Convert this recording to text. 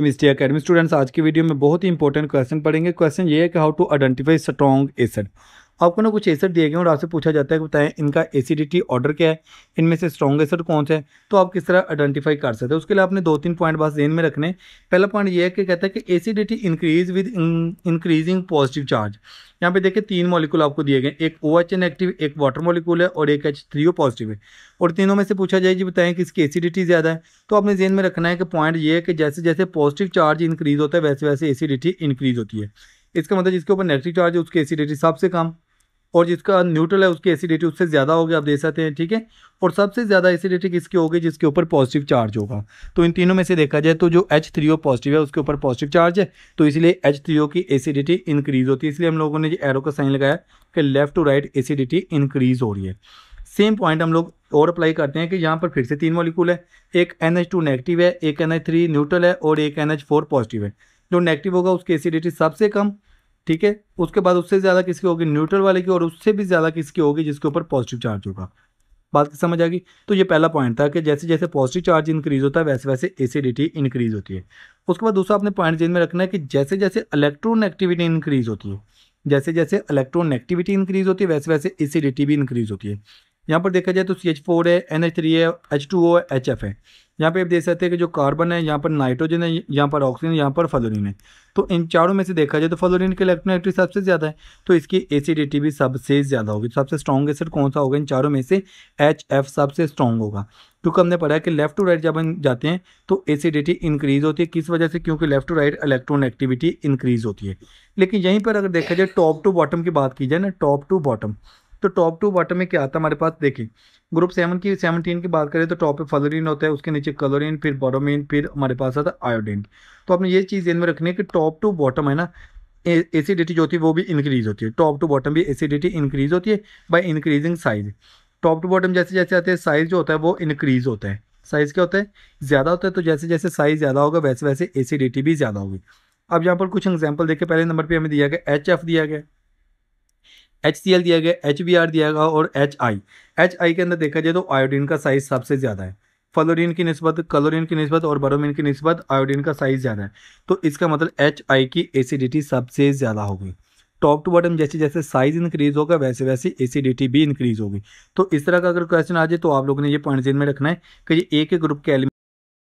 chemistry academy students आज की video में बहुत ही इंपॉर्टेंट क्वेश्चन पढ़ेंगे क्वेश्चन ये है कि how to identify strong acid आपको ना कुछ एसेट दिए गए और आपसे पूछा जाता है कि बताएं इनका एसिडिटी ऑर्डर क्या है इनमें से स्ट्रॉन्ग एसेट कौन से है तो आप किस तरह आइडेंटिफाई कर सकते हैं उसके लिए आपने दो तीन पॉइंट बस जेन में रखने पहला पॉइंट ये है कि कहता है कि acidity increase with increasing positive charge यहाँ पे देखिए तीन मॉलिकूल आपको दिए गए एक ओ एच नेगेटिव एक वाटर मॉलिकूल है और एक एच थ्री ओ पॉजिटिव है और तीनों में से पूछा जाए जी बताएं कि इसकी एसिडिटी ज़्यादा है तो आपने जेन में रखना है कि पॉइंट ये है कि जैसे जैसे पॉजिटिव चार्ज इंक्रीज होता है वैसे वैसे एसिडिटी इंक्रीज होती है इसका मतलब जिसके ऊपर नेगेटिव चार्ज है उसकी एसिडिटी सबसे कम और जिसका न्यूट्रल है उसकी एसिडिटी उससे ज़्यादा होगी आप देख सकते हैं ठीक है और सबसे ज़्यादा एसिडिटी किसकी होगी जिसके ऊपर पॉजिटिव चार्ज होगा तो इन तीनों में से देखा जाए तो जो एच थ्री ओ पॉजिटिव है उसके ऊपर पॉजिटिव चार्ज है तो इसलिए एच थ्री ओ की एसिडिटी इंक्रीज़ होती है इसलिए हम लोगों ने जो एरो का साइन लगाया कि left to right acidity increase हो रही है सेम पॉइंट हम लोग और अप्लाई करते हैं कि यहाँ पर फिर से तीन मॉलिक्यूल है एक एन एच टू नेगेटिव है एक एन एच थ्री न्यूट्रल है और एक एन एच फोर पॉजिटिव है जो नेगेटिव होगा उसकी एसिडिटी सबसे कम ठीक है उसके बाद उससे ज़्यादा किसकी होगी न्यूट्रल वाले की और उससे भी ज़्यादा किसकी होगी जिसके ऊपर पॉजिटिव चार्ज होगा बात की समझ आ गई तो ये पहला पॉइंट था कि जैसे जैसे पॉजिटिव चार्ज इंक्रीज होता है वैसे वैसे एसिडिटी इंक्रीज होती है उसके बाद दूसरा आपने पॉइंट जेन में रखना है कि जैसे जैसे इलेक्ट्रॉन एक्टिविटी इंक्रीज होती है जैसे जैसे इलेक्ट्रॉन एक्टिविटी इंक्रीज होती है वैसे वैसे एसिडिटी भी इंक्रीज होती है यहाँ पर देखा जाए तो सी एच फोर है एन एच थ्री है एच टू ओ है एच एफ है यहाँ पे आप देख सकते हैं कि जो कार्बन है यहाँ पर नाइट्रोजन है यहाँ पर ऑक्सीजन यहाँ पर फ्लोरीन है तो इन चारों में से देखा जाए तो फ्लोरीन की इलेक्ट्रोनेगेटिव सबसे ज़्यादा है तो इसकी एसिडिटी भी सबसे ज़्यादा होगी तो सबसे स्ट्रॉन्ग एसिड कौन सा होगा इन चारों में से एच एफ सबसे स्ट्रॉन्ग होगा क्योंकि हमने पढ़ा है कि लेफ्ट टू राइट जब हम जाते हैं तो एसिडिटी इंक्रीज होती है किस वजह से क्योंकि left to right electron activity increase होती है लेकिन यहीं पर अगर देखा जाए टॉप टू बॉटम की बात की जाए ना टॉप टू बॉटम तो टॉप टू बॉटम में क्या आता है हमारे पास देखिए ग्रुप सेवन की सेवनटीन की बात करें तो टॉप पे फलोरिन होता है उसके नीचे कलोरिन फिर बोरोमिन फिर हमारे पास आता है आयोडीन तो आपने ये चीज़ ध्यान में रखनी है कि टॉप टू बॉटम है ना एसिडिटी जो होती है वो भी इंक्रीज होती है टॉप टू बॉटम भी एसिडिटी इंक्रीज होती है by increasing size top to bottom जैसे जैसे आते हैं साइज जो होता है वो इंक्रीज होता है साइज़ क्या होता है ज़्यादा होता है तो जैसे जैसे साइज़ ज़्यादा होगा वैसे वैसे एसिडिटी भी ज़्यादा होगी अब यहाँ पर कुछ एग्जाम्पल देखे पहले नंबर पर हमें दिया गया एच दिया गया एच सी एल दिया गया एच बी आर दिया गया और एच आई एच आई के अंदर देखा जाए तो आयोडीन का साइज सबसे ज़्यादा है फ्लोरीन की नस्बत कलोरीन की नस्बत और बरोमिन की नस्बत आयोडीन का साइज ज़्यादा है तो इसका मतलब एच आई की एसिडिटी सबसे ज़्यादा होगी टॉप टू बॉटम जैसे जैसे साइज इंक्रीज होगा वैसे वैसे एसिडिटी भी इंक्रीज होगी तो इस तरह का अगर क्वेश्चन आ जाए तो आप लोगों ने ये पॉइंट में रखना है कि ये एक एक ग्रुप के एलिमेंट